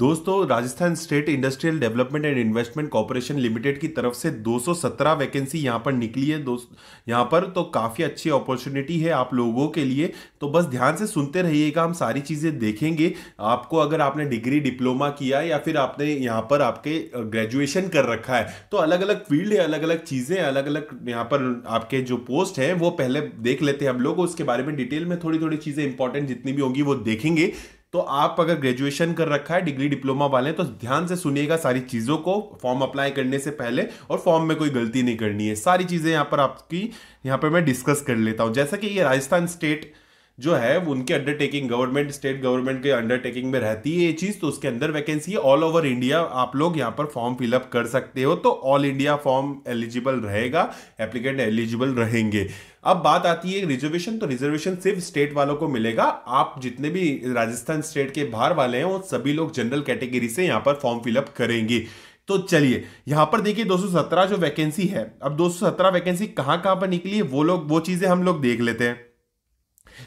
दोस्तों Rajasthan state industrial development and investment corporation limited की तरफ से 217 वैकेंसी यहाँ पर निकली है दोस्त यहाँ पर तो काफ़ी अच्छी अपॉर्चुनिटी है आप लोगों के लिए तो बस ध्यान से सुनते रहिएगा हम सारी चीज़ें देखेंगे आपको अगर आपने डिग्री डिप्लोमा किया या फिर आपने यहाँ पर आपके ग्रेजुएशन कर रखा है तो अलग अलग फील्ड है अलग अलग चीज़ें अलग अलग यहाँ पर आपके जो पोस्ट हैं वो पहले देख लेते हैं हम लोग उसके बारे में डिटेल में थोड़ी थोड़ी चीज़ें इंपॉर्टेंट जितनी भी होंगी वो देखेंगे तो आप अगर ग्रेजुएशन कर रखा है डिग्री डिप्लोमा वाले तो ध्यान से सुनिएगा सारी चीज़ों को फॉर्म अप्लाई करने से पहले और फॉर्म में कोई गलती नहीं करनी है सारी चीज़ें यहाँ पर आपकी यहाँ पर मैं डिस्कस कर लेता हूं जैसा कि ये राजस्थान स्टेट जो है उनके अंडरटेकिंग गवर्नमेंट स्टेट गवर्नमेंट के अंडरटेकिंग में रहती है ये चीज़ तो उसके अंदर वैकेंसी है ऑल ओवर इंडिया आप लोग यहाँ पर फॉर्म फिलअप कर सकते हो तो ऑल इंडिया फॉर्म एलिजिबल रहेगा एप्लीकेंट एलिजिबल रहेंगे अब बात आती है रिजर्वेशन तो रिजर्वेशन सिर्फ स्टेट वालों को मिलेगा आप जितने भी राजस्थान स्टेट के बाहर वाले हैं वो सभी लोग जनरल कैटेगरी से यहाँ पर फॉर्म फिलअप करेंगे तो चलिए यहां पर देखिए 217 जो वैकेंसी है अब 217 वैकेंसी कहां कहां पर निकली है वो लोग वो चीजें हम लोग देख लेते हैं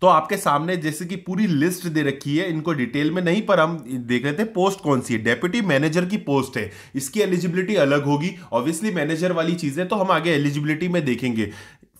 तो आपके सामने जैसे कि पूरी लिस्ट दे रखी है इनको डिटेल में नहीं पर हम देख रहे थे पोस्ट कौन सी है डेप्यूटी मैनेजर की पोस्ट है इसकी एलिजिबिलिटी अलग होगी ऑब्वियसली मैनेजर वाली चीज है तो हम आगे एलिजिबिलिटी में देखेंगे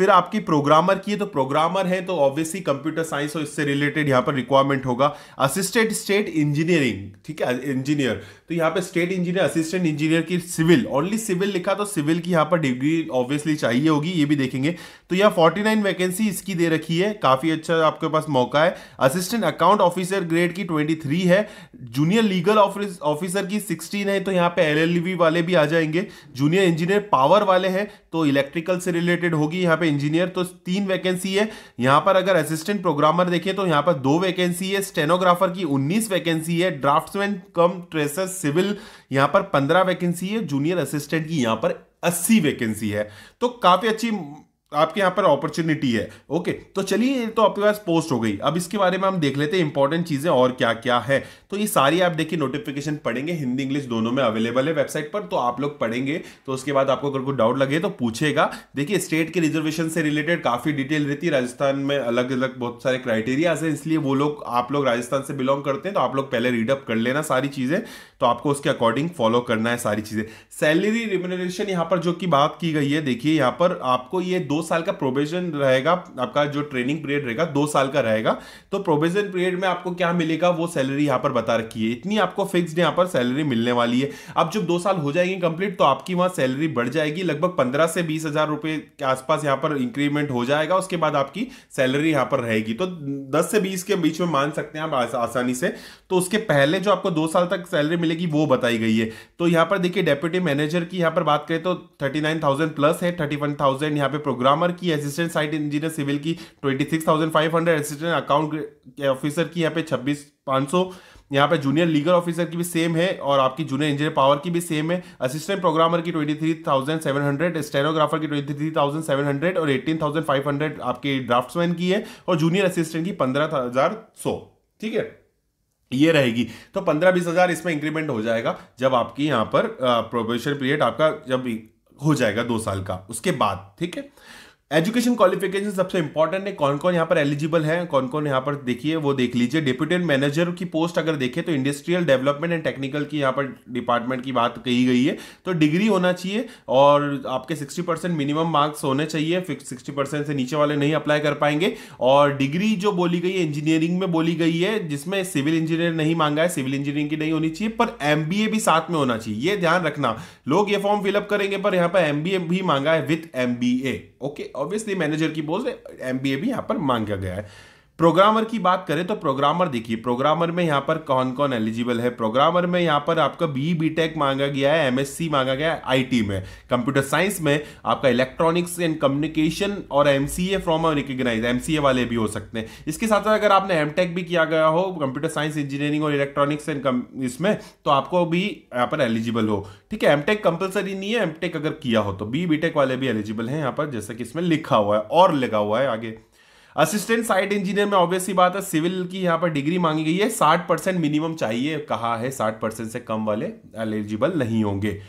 फिर आपकी प्रोग्रामर की है तो प्रोग्रामर है तो ऑब्वियसली कंप्यूटर साइंस और इससे रिलेटेड यहाँ पर रिक्वायरमेंट होगा असिस्टेंट स्टेट इंजीनियरिंग ठीक है इंजीनियर तो यहाँ पे स्टेट इंजीनियर असिस्टेंट इंजीनियर की सिविल ओनली सिविल लिखा तो सिविल की यहाँ पर डिग्री ऑब्वियसली चाहिए होगी ये भी देखेंगे तो यहाँ फोर्टी नाइन वैकेंसी इसकी दे रखी है काफ़ी अच्छा आपके पास मौका है असिस्टेंट अकाउंट ऑफिसर ग्रेड की ट्वेंटी थ्री है जूनियर लीगल ऑफिसर की सिक्सटीन है तो यहाँ पे एल वाले भी आ जाएंगे जूनियर इंजीनियर पावर वाले हैं तो इलेक्ट्रिकल से रिलेटेड होगी यहाँ पे इंजीनियर तो तीन वैकेंसी है यहां पर अगर असिस्टेंट प्रोग्रामर देखें तो यहां पर दो वैकेंसी है स्टेनोग्राफर की उन्नीस वैकेंसी है ड्राफ्टमैन कम ट्रेसर सिविल यहां पर पंद्रह वैकेंसी है जूनियर असिस्टेंट की यहां पर अस्सी वैकेंसी है तो काफी अच्छी आपके यहाँ पर अपॉर्चुनिटी है ओके तो चलिए ये तो आपके पास पोस्ट हो गई अब इसके बारे में हम देख लेते हैं इंपॉर्टेंट चीज़ें और क्या क्या है तो ये सारी आप देखिए नोटिफिकेशन पढ़ेंगे हिंदी इंग्लिश दोनों में अवेलेबल है वेबसाइट पर तो आप लोग पढ़ेंगे तो उसके बाद आपको अगर कोई डाउट लगे तो पूछेगा देखिए स्टेट के रिजर्वेशन से रिलेटेड काफ़ी डिटेल रहती है राजस्थान में अलग अलग बहुत सारे क्राइटेरियाज हैं इसलिए वो लोग आप लोग राजस्थान से बिलोंग करते हैं तो आप लोग पहले रीडअप कर लेना सारी चीज़ें तो आपको उसके अकॉर्डिंग फॉलो करना है सारी चीज़ें सैलरी रिम्यूनरेशन यहाँ पर जो कि बात की गई है देखिए यहाँ पर आपको ये दो साल का प्रोविजन रहेगा आपका जो ट्रेनिंग पीरियड रहेगा दो साल का रहेगा तो प्रोविजन पीरियड में आपको क्या मिलेगा वो सैलरी यहाँ पर बता रखी है इतनी आपको फिक्स यहाँ पर सैलरी मिलने वाली है अब जब दो साल हो जाएंगे कंप्लीट तो आपकी वहाँ सैलरी बढ़ जाएगी लगभग पंद्रह से बीस हजार रुपये के आसपास यहाँ पर इंक्रीमेंट हो जाएगा उसके बाद आपकी सैलरी यहाँ पर रहेगी तो दस से बीस के बीच में मान सकते हैं आप आसानी से तो उसके पहले जो आपको दो साल तक सैलरी मिलेगी वो बताई गई है तो यहाँ पर देखिए डेप्यूटी मैनेजर की यहाँ पर बात करें तो थर्टी प्लस है थर्टी वन यहाँ पे प्रोग्राम प्रोग्रामर की असिस्टेंट साइट इंजीनियर सिविल की twenty six thousand five hundred assistant account officer की यहाँ पे छब्बीस पाँच सौ यहाँ पे जूनियर लीगल ऑफिसर की भी सेम है और आपकी जूनियर इंजीनियर पावर की भी सेम है असिस्टेंट प्रोग्रामर की twenty three thousand seven hundred stenographer की twenty three thousand seven hundred और एटीन थाउजेंड फाइव हंड्रेड आपकी ड्राफ्ट्समैन की है और जूनियर असिस्टेंट की पंद्रह हजार सौ ठीक है ये रहेगी तो पंद्रह बीस हजार इसमें इंक्रीमेंट हो जाएगा जब आपकी यहाँ पर प्रोबेशन पीरियड आपका जब हो जाएगा दो साल का उसके बाद ठीक है एजुकेशन क्वालिफिकेशन सबसे इंपॉर्टेंट है कौन कौन यहाँ पर एलिजिबल है कौन कौन यहाँ पर देखिए वो देख लीजिए डिप्यूटी मैनेजर की पोस्ट अगर देखें तो इंडस्ट्रियल डेवलपमेंट एंड टेक्निकल की यहाँ पर डिपार्टमेंट की बात कही गई है तो डिग्री होना चाहिए और आपके 60 परसेंट मिनिमम मार्क्स होने चाहिए सिक्सटी परसेंट से नीचे वाले नहीं अप्लाई कर पाएंगे और डिग्री जो बोली गई है इंजीनियरिंग में बोली गई है जिसमें सिविल इंजीनियर नहीं मांगा है सिविल इंजीनियरिंग की नहीं होनी चाहिए पर एम भी साथ में होना चाहिए ये ध्यान रखना लोग ये फॉर्म फिलअप करेंगे पर यहाँ पर एम भी मांगा है with M okay obviously manager की पोस्ट एम बी ए भी यहाँ पर मांगा गया है प्रोग्रामर की बात करें तो प्रोग्रामर देखिए प्रोग्रामर में यहाँ पर कौन कौन एलिजिबल है प्रोग्रामर में यहाँ पर आपका बी बी टेक मांगा गया है एमएससी मांगा गया है आईटी में कंप्यूटर साइंस में आपका इलेक्ट्रॉनिक्स एंड कम्युनिकेशन और MCA from a recognise MCA वाले भी हो सकते हैं इसके साथ साथ अगर आपने एमटेक भी किया गया हो कंप्यूटर साइंस इंजीनियरिंग और इलेक्ट्रॉनिक्स एंड इसमें तो आपको भी यहाँ पर एलिजिबल हो ठीक है एमटेक कंपलसरी नहीं है एमटेक अगर किया हो तो बी बीटेक वाले भी एलिजिबल है यहाँ पर जैसा कि इसमें लिखा हुआ है और लगा हुआ है आगे असिस्टेंट साइट इंजीनियर में ऑब्वियसली बात है सिविल की यहाँ पर डिग्री मांगी गई है साठ परसेंट मिनिमम चाहिए कहा है साठ परसेंट से कम वाले एलिजिबल नहीं होंगे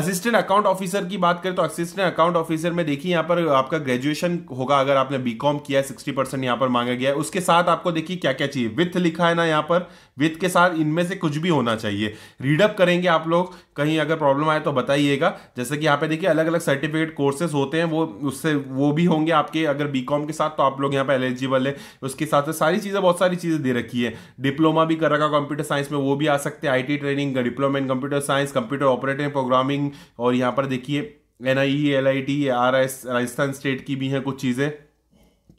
असिस्टेंट अकाउंट ऑफिसर की बात करें तो असिस्टेंट अकाउंट ऑफिसर में देखिए यहाँ पर आपका ग्रेजुएशन होगा अगर आपने बीकॉम किया है सिक्सटी परसेंट यहाँ पर मांगा गया है उसके साथ आपको देखिए क्या क्या चाहिए विथ लिखा है ना यहाँ पर विथ के साथ इनमें से कुछ भी होना चाहिए रीडअप करेंगे आप लोग कहीं अगर प्रॉब्लम आए तो बताइएगा जैसे कि यहाँ पे देखिए अलग अलग सर्टिफिकेट कोर्सेज होते हैं वो उससे वो भी होंगे आपके अगर बी के साथ तो आप लोग यहाँ पे एलिजिबल है उसके साथ साथ सारी चीज़ें बहुत सारी चीज़ें दे रखी है डिप्लोमा भी कर रखा कंप्यूटर साइंस में वो भी आ सकते हैं I training diploma in computer science computer operating programming और यहाँ पर देखिए N I L I T R S Rajasthan state की भी हैं कुछ चीज़ें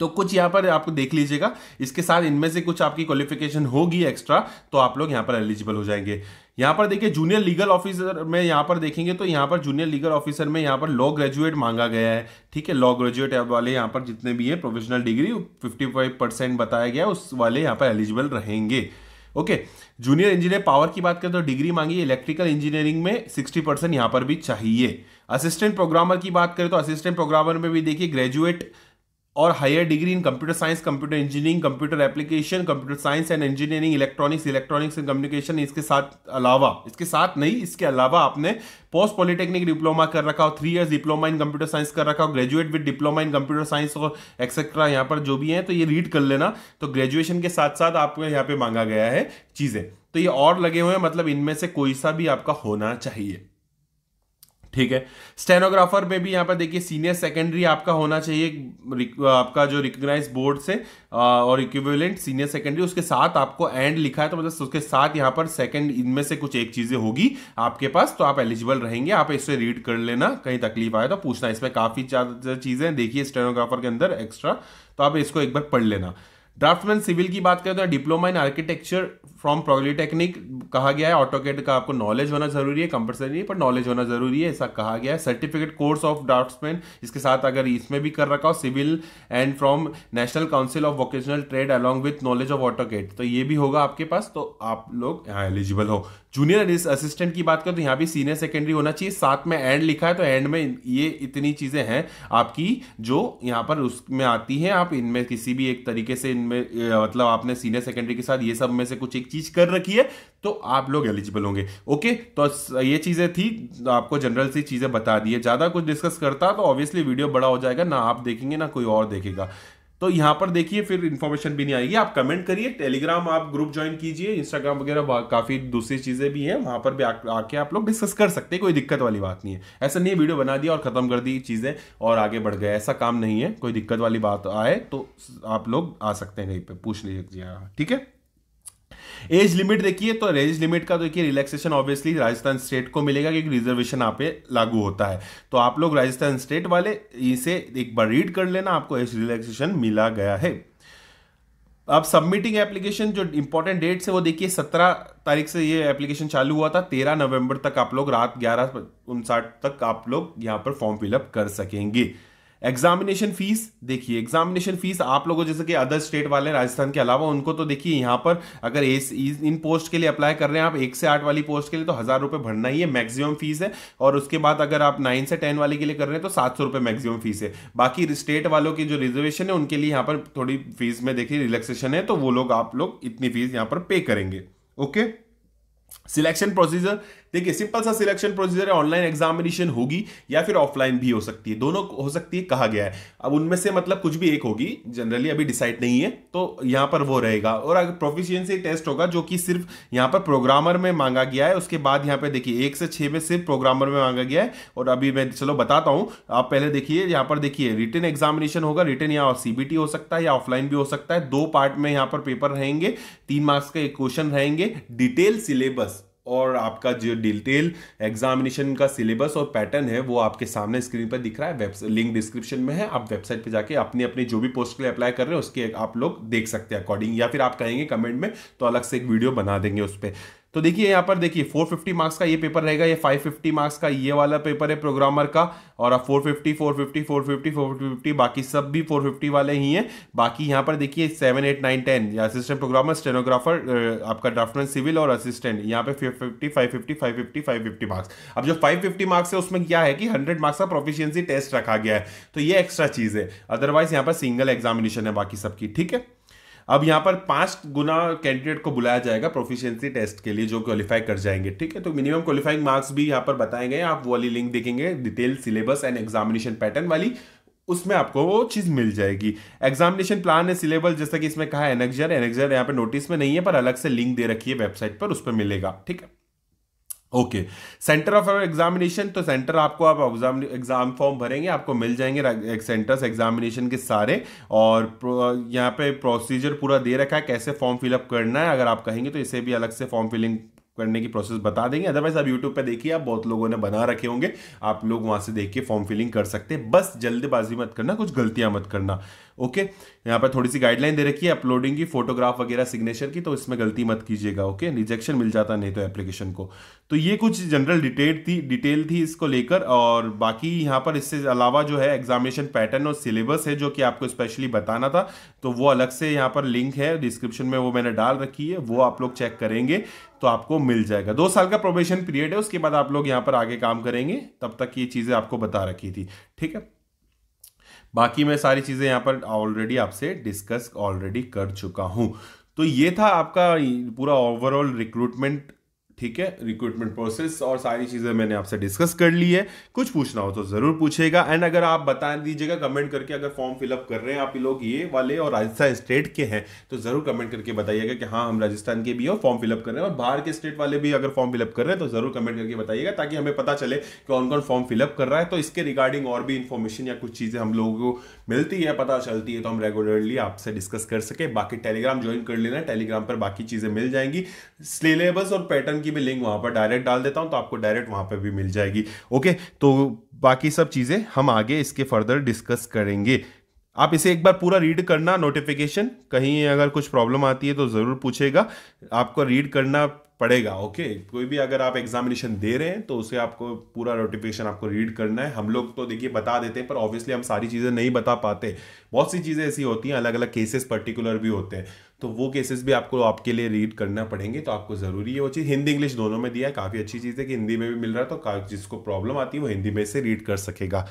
तो कुछ यहाँ पर आपको देख लीजिएगा इसके साथ इनमें से कुछ आपकी क्वालिफिकेशन होगी एक्स्ट्रा तो आप लोग यहाँ पर एलिजिबल हो जाएंगे यहाँ पर देखिए जूनियर लीगल ऑफिसर में यहाँ पर देखेंगे तो यहाँ पर जूनियर लीगल ऑफिसर में यहाँ पर लॉ ग्रेजुएट मांगा गया है ठीक है लॉ ग्रेजुएट वाले यहाँ पर जितने भी है प्रोफेशनल डिग्री 55 परसेंट बताया गया उस वाले यहाँ पर एलिजिबल रहेंगे ओके जूनियर इंजीनियर पावर की बात करें तो डिग्री मांगी इलेक्ट्रिकल इंजीनियरिंग में सिक्सटी परसेंट पर भी चाहिए असिस्टेंट प्रोग्रामर की बात करें तो असिस्टेंट प्रोग्रामर में भी देखिए ग्रेजुएट और higher degree in computer science computer engineering computer application computer science and engineering electronics electronics and communication इसके साथ अलावा इसके साथ नहीं इसके अलावा आपने पोस्ट पॉलिटेक्निक डिप्लोमा कर रखा हो three years diploma in computer science कर रखा हो graduate with diploma in computer science और एक्सेट्रा यहाँ पर जो भी है तो ये रीड कर लेना तो ग्रेजुएशन के साथ साथ आपको यहाँ पे मांगा गया है चीज़ें तो ये और लगे हुए हैं मतलब इनमें से कोई सा भी आपका होना चाहिए ठीक है स्टेनोग्राफर में भी यहाँ पर देखिए सीनियर सेकेंडरी आपका होना चाहिए आपका जो रिकग्नाइज बोर्ड से और इक्विवेलेंट सीनियर सेकेंडरी उसके साथ आपको एंड लिखा है तो मतलब उसके साथ यहाँ पर सेकेंड इनमें से कुछ एक चीज़ें होगी आपके पास तो आप एलिजिबल रहेंगे आप इसे रीड कर लेना कहीं तकलीफ आए तो पूछना इसमें काफ़ी ज़्यादा चीज़ें देखिए स्टेनोग्राफर के अंदर एक्स्ट्रा तो आप इसको एक बार पढ़ लेना ड्राफ्टमैन सिविल की बात करें तो diploma in architecture from polytechnic कहा गया है ऑटोकेट का आपको नॉलेज होना जरूरी है कंपलसरी नहीं पर नॉलेज होना जरूरी है ऐसा कहा गया है सर्टिफिकेट कोर्स ऑफ ड्राफ्ट्समैन इसके साथ अगर इसमें भी कर रखा हो civil and from national council of vocational trade along with knowledge of AutoCAD तो ये भी होगा आपके पास तो आप लोग यहाँ एलिजिबल हो जूनियर असिस्टेंट की बात करें तो यहाँ भी सीनियर सेकेंडरी होना चाहिए साथ में एंड लिखा है तो एंड में ये इतनी चीज़ें हैं आपकी जो यहाँ पर उसमें आती हैं आप इनमें किसी भी एक तरीके से इनमें मतलब आपने सीनियर सेकेंडरी के साथ ये सब में से कुछ एक चीज कर रखी है तो आप लोग एलिजिबल होंगे ओके तो ये चीज़ें थी आपको जनरल सी चीज़ें बता दी है ज़्यादा कुछ डिस्कस करता तो ऑब्वियसली वीडियो बड़ा हो जाएगा ना आप देखेंगे ना कोई और देखेगा तो यहां पर देखिए फिर इंफॉर्मेशन भी नहीं आएगी आप कमेंट करिए टेलीग्राम आप ग्रुप ज्वाइन कीजिए इंस्टाग्राम वगैरह काफ़ी दूसरी चीज़ें भी हैं वहां पर भी आके आप लोग डिस्कस कर सकते हैं कोई दिक्कत वाली बात नहीं है ऐसा नहीं है वीडियो बना दिया और ख़त्म कर दी चीज़ें और आगे बढ़ गए ऐसा काम नहीं है कोई दिक्कत वाली बात आए तो आप लोग आ सकते हैं कहीं पर पूछ लीजिए ठीक है एज लिमिट देखिए तो एज लिमिट का तो देखिए रिलैक्सेशन ऑब्वियसली राजस्थान स्टेट को मिलेगा क्योंकि रिजर्वेशन यहाँ पे लागू होता है तो आप लोग राजस्थान स्टेट वाले इसे एक बार रीड कर लेना आपको एज रिलैक्सेशन मिला गया है अब सबमिटिंग एप्लीकेशन जो इंपॉर्टेंट डेट है वो देखिए सत्रह तारीख से ये एप्लीकेशन चालू हुआ था तेरह नवंबर तक आप लोग रात ग्यारह उनसाठ तक आप लोग यहाँ पर फॉर्म फिलअप कर सकेंगे एग्जामिनेशन फीस देखिए एग्जामिनेशन फीस आप लोगों जैसे कि अदर स्टेट वाले राजस्थान के अलावा उनको तो देखिए यहाँ पर अगर एस इन पोस्ट के लिए अप्लाई कर रहे हैं आप एक से आठ वाली पोस्ट के लिए तो हज़ार रुपये भरना ही है मैक्सिमम फीस है और उसके बाद अगर आप नाइन से टेन वाले के लिए कर रहे हैं तो सात सौ मैक्सिमम फीस है बाकी स्टेट वालों की जो रिजर्वेशन है उनके लिए यहाँ पर थोड़ी फीस में देखिए रिलैक्सेशन है तो वो लोग आप लोग इतनी फीस यहाँ पर पे करेंगे ओके सिलेक्शन प्रोसीजर देखिए सिंपल सा सिलेक्शन प्रोसीजर है ऑनलाइन एग्जामिनेशन होगी या फिर ऑफलाइन भी हो सकती है दोनों हो सकती है कहा गया है अब उनमें से मतलब कुछ भी एक होगी जनरली अभी डिसाइड नहीं है तो यहाँ पर वो रहेगा और अगर प्रोफिशियंसी टेस्ट होगा जो कि सिर्फ यहाँ पर प्रोग्रामर में मांगा गया है उसके बाद यहाँ पर देखिए एक से छः में सिर्फ प्रोग्रामर में मांगा गया है और अभी मैं चलो बताता हूँ आप पहले देखिए यहाँ पर देखिए रिटर्न एग्जामिनेशन होगा रिटर्न या सीबीटी हो सकता है या ऑफलाइन भी हो सकता है दो पार्ट में यहाँ पर पेपर रहेंगे तीन मार्क्स का एक क्वेश्चन रहेंगे डिटेल सिलेबस और आपका जो डिटेल एग्जामिनेशन का सिलेबस और पैटर्न है वो आपके सामने स्क्रीन पर दिख रहा है लिंक डिस्क्रिप्शन में है आप वेबसाइट पे जाके अपने अपने जो भी पोस्ट के लिए अप्लाई कर रहे हैं उसके आप लोग देख सकते हैं अकॉर्डिंग या फिर आप कहेंगे कमेंट में तो अलग से एक वीडियो बना देंगे उस पर तो देखिए यहाँ पर देखिए 450 मार्क्स का ये पेपर रहेगा ये 550 मार्क्स का ये वाला पेपर है प्रोग्रामर का और अब 450 450 450 450 बाकी सब भी 450 वाले ही हैं बाकी यहाँ पर देखिए 7 8 9 10 असिस्टेंट प्रोग्रामर स्टेनोग्राफर आपका ड्राफ्टमैन सिविल और असिस्टेंट यहाँ पे 550 550 550 550 मार्क्स अब जो 550 मार्क्स है उसमें क्या है कि हंड्रेड मार्क्स का प्रोफिशियंसी टेस्ट रखा गया है तो ये एक्स्ट्रा चीज़ है अदरवाइज यहाँ पर सिंगल एग्जामिनेशन है बाकी सबकी ठीक है अब यहाँ पर पांच गुना कैंडिडेट को बुलाया जाएगा प्रोफिशिएंसी टेस्ट के लिए जो क्वालिफाई कर जाएंगे ठीक है तो मिनिमम क्वालिफाइंग मार्क्स भी यहाँ पर बताए गए आप वो वाली लिंक देखेंगे detail syllabus and examination pattern वाली उसमें आपको वो चीज़ मिल जाएगी एग्जामिनेशन प्लान है सिलेबस जैसा कि इसमें कहा एनेक्जर एनेक्जर यहाँ पे नोटिस में नहीं है पर अलग से लिंक दे रखी है वेबसाइट पर उस पर मिलेगा ठीक है ओके सेंटर ऑफ एग्जामिनेशन तो सेंटर आपको आप एग्जाम एग्जाम फॉर्म भरेंगे आपको मिल जाएंगे सेंटर्स एग्जामिनेशन के सारे और यहाँ पे प्रोसीजर पूरा दे रखा है कैसे फॉर्म फिलअप करना है अगर आप कहेंगे तो इसे भी अलग से फॉर्म फिलिंग करने की प्रोसेस बता देंगे अदरवाइज आप यूट्यूब पे देखिए आप बहुत लोगों ने बना रखे होंगे आप लोग वहाँ से देख के फॉर्म फिलिंग कर सकते हैं बस जल्दबाजी मत करना कुछ गलतियाँ मत करना ओके यहाँ पर थोड़ी सी गाइडलाइन दे रखी है अपलोडिंग की फोटोग्राफ वगैरह सिग्नेचर की तो इसमें गलती मत कीजिएगा ओके रिजेक्शन मिल जाता नहीं तो एप्लीकेशन को तो ये कुछ जनरल डिटेल थी डिटेल थी इसको लेकर और बाकी यहाँ पर इससे अलावा जो है एग्जामिनेशन पैटर्न और सिलेबस है जो कि आपको स्पेशली बताना था तो वो अलग से यहाँ पर लिंक है डिस्क्रिप्शन में वो मैंने डाल रखी है वो आप लोग चेक करेंगे तो आपको मिल जाएगा दो साल का प्रोबेशन पीरियड है उसके बाद आप लोग यहाँ पर आगे काम करेंगे तब तक ये चीज़ें आपको बता रखी थी ठीक है बाकी मैं सारी चीज़ें यहाँ पर ऑलरेडी आपसे डिस्कस ऑलरेडी कर चुका हूँ तो ये था आपका पूरा ओवरऑल रिक्रूटमेंट ठीक है रिक्रूटमेंट प्रोसेस और सारी चीज़ें मैंने आपसे डिस्कस कर ली है कुछ पूछना हो तो ज़रूर पूछेगा एंड अगर आप बता दीजिएगा कमेंट करके अगर फॉर्म फिलअप कर रहे हैं आप लोग ये वाले और राजस्थान स्टेट के हैं तो ज़रूर कमेंट करके बताइएगा कि हाँ हम राजस्थान के भी और फॉर्म फिलअप कर रहे हैं और बाहर के स्टेट वाले भी अगर फॉर्म फिलअप कर रहे हैं तो ज़रूर कमेंट करके बताइएगा ताकि हमें पता चले कौन कौन फॉर्म फिलअप कर रहा है तो इसके रिगार्डिंग और भी इन्फॉर्मेशन या कुछ चीज़ें हम लोगों को मिलती है पता चलती है तो हम रेगुलरली आपसे डिस्कस कर सके बाकी टेलीग्राम ज्वाइन कर लेना टेलीग्राम पर बाकी चीज़ें मिल जाएंगी सिलेबस और पैटर्न की भी लिंक वहां पर डायरेक्ट डाल देता हूं तो आपको डायरेक्ट वहां पर भी मिल जाएगी ओके तो बाकी सब चीज़ें हम आगे इसके फर्दर डिस्कस करेंगे आप इसे एक बार पूरा रीड करना नोटिफिकेशन कहीं अगर कुछ प्रॉब्लम आती है तो ज़रूर पूछेगा आपको रीड करना पड़ेगा ओके कोई भी अगर आप एग्जामिनेशन दे रहे हैं तो उसे आपको पूरा नोटिफिकेशन आपको रीड करना है हम लोग तो देखिए बता देते हैं पर ऑब्वियसली हम सारी चीज़ें नहीं बता पाते बहुत सी चीज़ें ऐसी होती हैं अलग अलग केसेस पर्टिकुलर भी होते हैं तो वो केसेस भी आपको आपके लिए रीड करना पड़ेंगे तो आपको ज़रूरी है वो चीज़ हिंदी इंग्लिश दोनों में दिया है काफ़ी अच्छी चीज़ है कि हिंदी में भी मिल रहा है तो जिसको प्रॉब्लम आती है वो हिंदी में से रीड कर सकेगा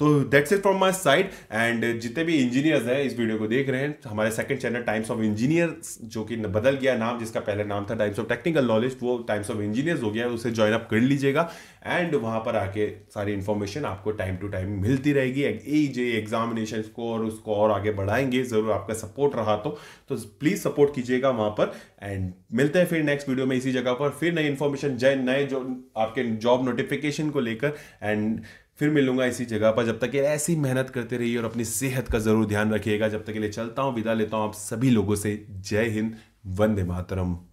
तो that's it from my side and जितने भी इंजीनियर्स हैं इस वीडियो को देख रहे हैं हमारे second channel Times of Engineers जो कि बदल गया नाम जिसका पहले नाम था टाइम्स ऑफ टेक्निकल नॉलेज वो टाइम्स ऑफ इंजीनियर्स हो गया उसे ज्वाइन अप कर लीजिएगा एंड वहाँ पर आके सारी इन्फॉर्मेशन आपको टाइम टू टाइम मिलती रहेगी ए जे एग्जामिनेशन को और उसको और आगे बढ़ाएंगे ज़रूर आपका सपोर्ट रहा तो, तो प्लीज़ सपोर्ट कीजिएगा वहाँ पर एंड मिलते हैं फिर नेक्स्ट वीडियो में इसी जगह पर फिर नई इन्फॉर्मेशन जय नए जो आपके जॉब नोटिफिकेशन को लेकर एंड फिर मिलूंगा इसी जगह पर जब तक ऐसी मेहनत करते रहिए और अपनी सेहत का ज़रूर ध्यान रखिएगा जब तक के लिए चलता हूँ विदा लेता हूँ आप सभी लोगों से जय हिंद वंदे मातरम